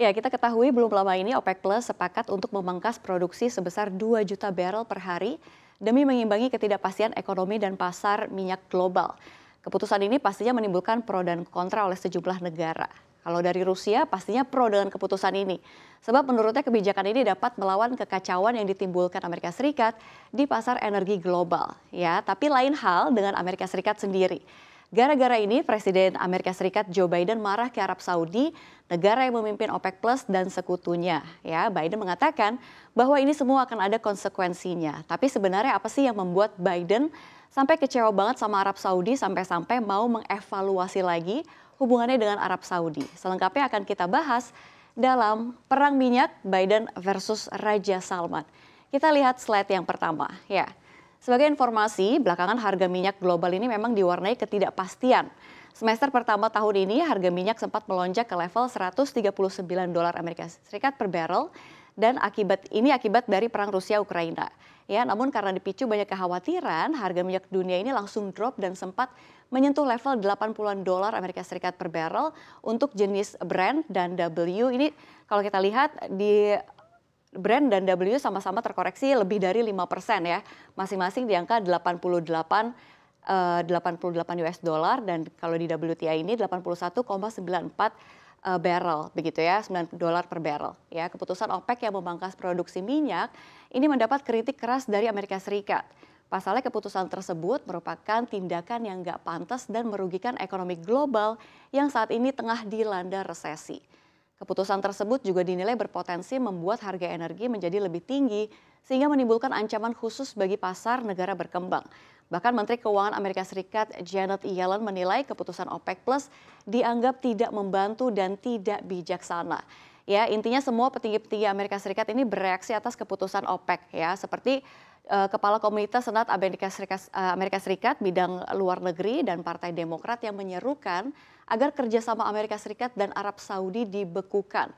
Ya, kita ketahui belum lama ini OPEC Plus sepakat untuk memangkas produksi sebesar 2 juta barrel per hari demi mengimbangi ketidakpastian ekonomi dan pasar minyak global. Keputusan ini pastinya menimbulkan pro dan kontra oleh sejumlah negara. Kalau dari Rusia pastinya pro dengan keputusan ini. Sebab menurutnya kebijakan ini dapat melawan kekacauan yang ditimbulkan Amerika Serikat di pasar energi global. Ya, tapi lain hal dengan Amerika Serikat sendiri. Gara-gara ini, Presiden Amerika Serikat Joe Biden marah ke Arab Saudi, negara yang memimpin OPEC Plus dan sekutunya. Ya, Biden mengatakan bahwa ini semua akan ada konsekuensinya. Tapi sebenarnya apa sih yang membuat Biden sampai kecewa banget sama Arab Saudi sampai-sampai mau mengevaluasi lagi hubungannya dengan Arab Saudi? Selengkapnya akan kita bahas dalam Perang Minyak Biden versus Raja Salman. Kita lihat slide yang pertama. Ya, sebagai informasi, belakangan harga minyak global ini memang diwarnai ketidakpastian. Semester pertama tahun ini harga minyak sempat melonjak ke level 139 dolar Amerika Serikat per barrel dan akibat ini akibat dari perang Rusia Ukraina. Ya, namun karena dipicu banyak kekhawatiran, harga minyak dunia ini langsung drop dan sempat menyentuh level 80-an dolar Amerika Serikat per barrel untuk jenis Brent dan W. Ini kalau kita lihat di Brand dan W sama-sama terkoreksi lebih dari 5% ya. Masing-masing di angka 88 88 US dollar dan kalau di WTI ini 81,94 eh, barrel begitu ya, 9 dolar per barrel ya. Keputusan OPEC yang memangkas produksi minyak ini mendapat kritik keras dari Amerika Serikat. Pasalnya keputusan tersebut merupakan tindakan yang nggak pantas dan merugikan ekonomi global yang saat ini tengah dilanda resesi. Keputusan tersebut juga dinilai berpotensi membuat harga energi menjadi lebih tinggi sehingga menimbulkan ancaman khusus bagi pasar negara berkembang. Bahkan Menteri Keuangan Amerika Serikat Janet Yellen menilai keputusan OPEC Plus dianggap tidak membantu dan tidak bijaksana. Ya, intinya semua petinggi-petinggi Amerika Serikat ini bereaksi atas keputusan OPEC ya, seperti Eh, Kepala Komunitas Senat Amerika Serikat, eh, Amerika Serikat bidang luar negeri dan Partai Demokrat yang menyerukan agar kerjasama Amerika Serikat dan Arab Saudi dibekukan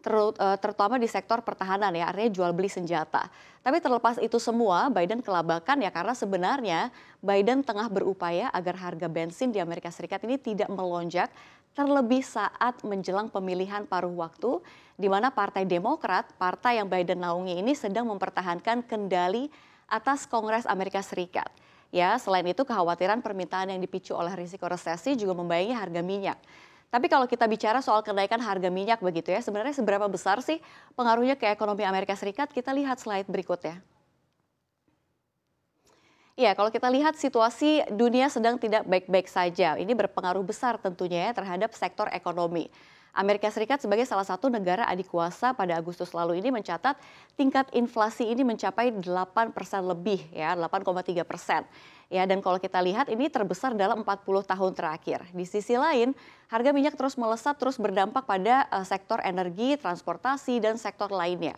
eh, terutama di sektor pertahanan ya, artinya jual beli senjata. Tapi terlepas itu semua, Biden kelabakan ya karena sebenarnya Biden tengah berupaya agar harga bensin di Amerika Serikat ini tidak melonjak, terlebih saat menjelang pemilihan paruh waktu, di mana Partai Demokrat, partai yang Biden naungi ini sedang mempertahankan kendali atas Kongres Amerika Serikat. Ya, selain itu kekhawatiran permintaan yang dipicu oleh risiko resesi juga membayangi harga minyak. Tapi kalau kita bicara soal kenaikan harga minyak begitu ya, sebenarnya seberapa besar sih pengaruhnya ke ekonomi Amerika Serikat? Kita lihat slide berikutnya. Ya, kalau kita lihat situasi dunia sedang tidak baik-baik saja. Ini berpengaruh besar tentunya ya terhadap sektor ekonomi. Amerika Serikat sebagai salah satu negara adik kuasa pada Agustus lalu ini mencatat tingkat inflasi ini mencapai 8 persen lebih ya, 8,3 persen. Ya, dan kalau kita lihat ini terbesar dalam 40 tahun terakhir. Di sisi lain, harga minyak terus melesat terus berdampak pada uh, sektor energi, transportasi, dan sektor lainnya.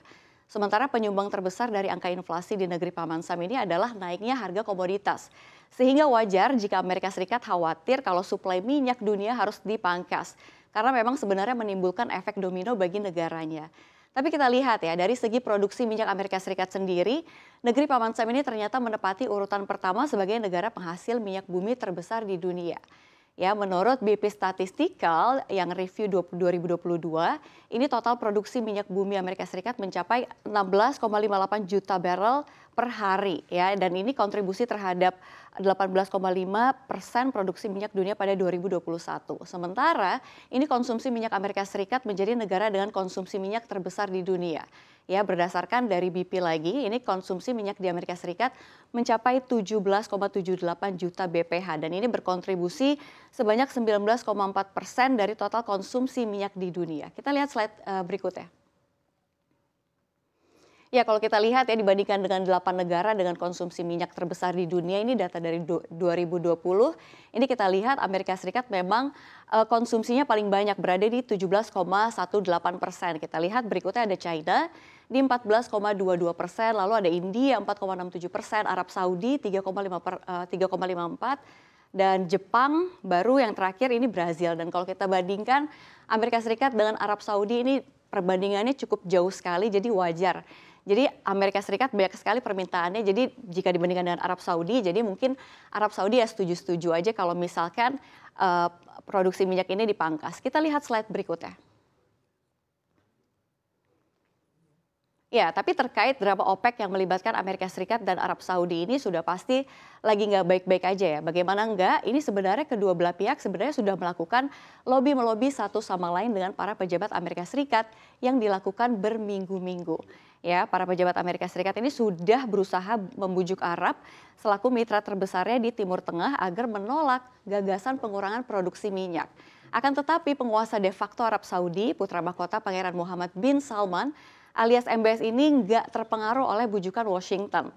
Sementara penyumbang terbesar dari angka inflasi di negeri Paman Sam ini adalah naiknya harga komoditas. Sehingga wajar jika Amerika Serikat khawatir kalau suplai minyak dunia harus dipangkas karena memang sebenarnya menimbulkan efek domino bagi negaranya. Tapi kita lihat ya, dari segi produksi minyak Amerika Serikat sendiri, negeri Paman Sam ini ternyata menepati urutan pertama sebagai negara penghasil minyak bumi terbesar di dunia. Ya, menurut BP Statistikal yang review 2022, ini total produksi minyak bumi Amerika Serikat mencapai 16,58 juta barrel per hari ya dan ini kontribusi terhadap 18,5 persen produksi minyak dunia pada 2021. Sementara ini konsumsi minyak Amerika Serikat menjadi negara dengan konsumsi minyak terbesar di dunia Ya, berdasarkan dari BP lagi, ini konsumsi minyak di Amerika Serikat mencapai 17,78 juta BPH dan ini berkontribusi sebanyak 19,4 persen dari total konsumsi minyak di dunia. Kita lihat slide eh, berikutnya. Ya, kalau kita lihat ya dibandingkan dengan 8 negara dengan konsumsi minyak terbesar di dunia ini data dari 2020. Ini kita lihat Amerika Serikat memang eh, konsumsinya paling banyak berada di 17,18 persen. Kita lihat berikutnya ada China di 14,22 persen, lalu ada India 4,67 persen, Arab Saudi 3,54 eh, dan Jepang baru yang terakhir ini Brazil. Dan kalau kita bandingkan Amerika Serikat dengan Arab Saudi ini perbandingannya cukup jauh sekali, jadi wajar. Jadi Amerika Serikat banyak sekali permintaannya. Jadi jika dibandingkan dengan Arab Saudi, jadi mungkin Arab Saudi ya setuju-setuju aja kalau misalkan uh, produksi minyak ini dipangkas. Kita lihat slide berikutnya. Ya, tapi terkait drama OPEC yang melibatkan Amerika Serikat dan Arab Saudi ini sudah pasti lagi nggak baik-baik aja ya. Bagaimana enggak? Ini sebenarnya kedua belah pihak sebenarnya sudah melakukan lobby melobi satu sama lain dengan para pejabat Amerika Serikat yang dilakukan berminggu-minggu. Ya, para pejabat Amerika Serikat ini sudah berusaha membujuk Arab selaku mitra terbesarnya di Timur Tengah agar menolak gagasan pengurangan produksi minyak. Akan tetapi penguasa de facto Arab Saudi, putra mahkota Pangeran Muhammad bin Salman, alias MBS ini nggak terpengaruh oleh bujukan Washington.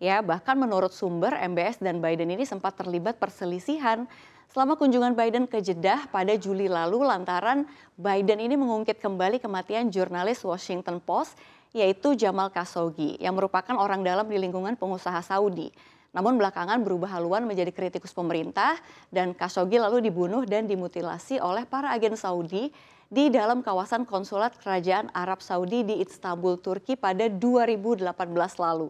Ya, bahkan menurut sumber MBS dan Biden ini sempat terlibat perselisihan selama kunjungan Biden ke Jeddah pada Juli lalu lantaran Biden ini mengungkit kembali kematian jurnalis Washington Post yaitu Jamal Khashoggi yang merupakan orang dalam di lingkungan pengusaha Saudi. Namun belakangan berubah haluan menjadi kritikus pemerintah dan Khashoggi lalu dibunuh dan dimutilasi oleh para agen Saudi di dalam kawasan konsulat Kerajaan Arab Saudi di Istanbul, Turki pada 2018 lalu.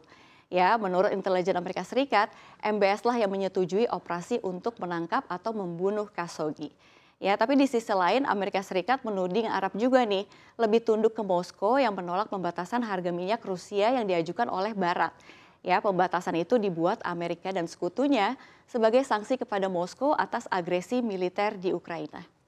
Ya, menurut intelijen Amerika Serikat, MBS lah yang menyetujui operasi untuk menangkap atau membunuh Khashoggi. Ya, tapi di sisi lain Amerika Serikat menuding Arab juga nih lebih tunduk ke Moskow yang menolak pembatasan harga minyak Rusia yang diajukan oleh Barat. Ya, pembatasan itu dibuat Amerika dan sekutunya sebagai sanksi kepada Moskow atas agresi militer di Ukraina.